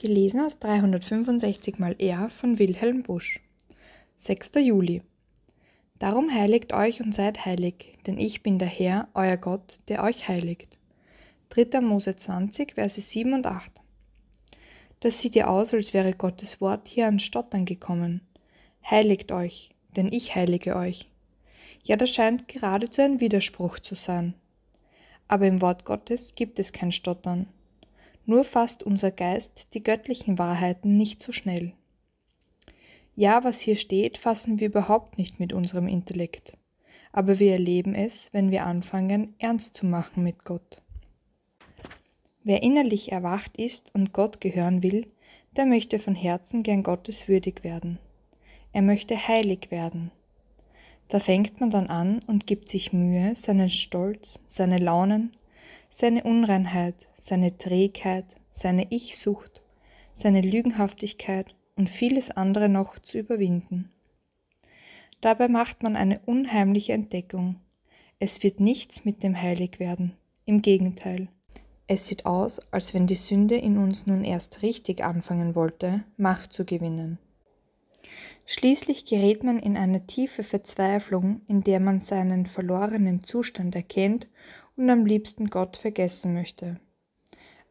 Gelesen aus 365 mal R von Wilhelm Busch. 6. Juli. Darum heiligt euch und seid heilig, denn ich bin der Herr, euer Gott, der euch heiligt. 3. Mose 20, Verse 7 und 8. Das sieht ja aus, als wäre Gottes Wort hier an Stottern gekommen. Heiligt euch, denn ich heilige euch. Ja, das scheint geradezu ein Widerspruch zu sein. Aber im Wort Gottes gibt es kein Stottern nur fasst unser Geist die göttlichen Wahrheiten nicht so schnell. Ja, was hier steht, fassen wir überhaupt nicht mit unserem Intellekt, aber wir erleben es, wenn wir anfangen, ernst zu machen mit Gott. Wer innerlich erwacht ist und Gott gehören will, der möchte von Herzen gern Gottes würdig werden. Er möchte heilig werden. Da fängt man dann an und gibt sich Mühe, seinen Stolz, seine Launen, seine Unreinheit, seine Trägheit, seine Ich-Sucht, seine Lügenhaftigkeit und vieles andere noch zu überwinden. Dabei macht man eine unheimliche Entdeckung. Es wird nichts mit dem Heilig werden, im Gegenteil. Es sieht aus, als wenn die Sünde in uns nun erst richtig anfangen wollte, Macht zu gewinnen. Schließlich gerät man in eine tiefe Verzweiflung, in der man seinen verlorenen Zustand erkennt und am liebsten Gott vergessen möchte.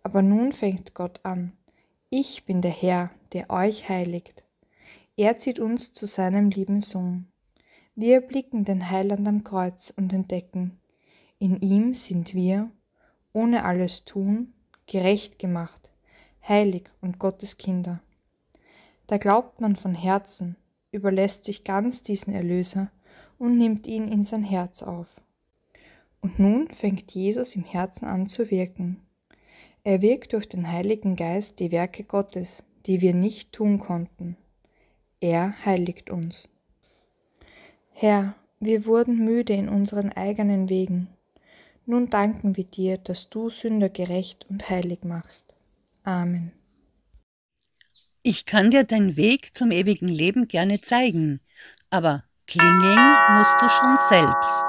Aber nun fängt Gott an. Ich bin der Herr, der euch heiligt. Er zieht uns zu seinem lieben Sohn. Wir erblicken den Heiland am Kreuz und entdecken, in ihm sind wir, ohne alles tun, gerecht gemacht, heilig und Gottes Kinder. Da glaubt man von Herzen, überlässt sich ganz diesen Erlöser und nimmt ihn in sein Herz auf. Und nun fängt Jesus im Herzen an zu wirken. Er wirkt durch den Heiligen Geist die Werke Gottes, die wir nicht tun konnten. Er heiligt uns. Herr, wir wurden müde in unseren eigenen Wegen. Nun danken wir dir, dass du Sünder gerecht und heilig machst. Amen. Ich kann dir deinen Weg zum ewigen Leben gerne zeigen, aber klingeln musst du schon selbst.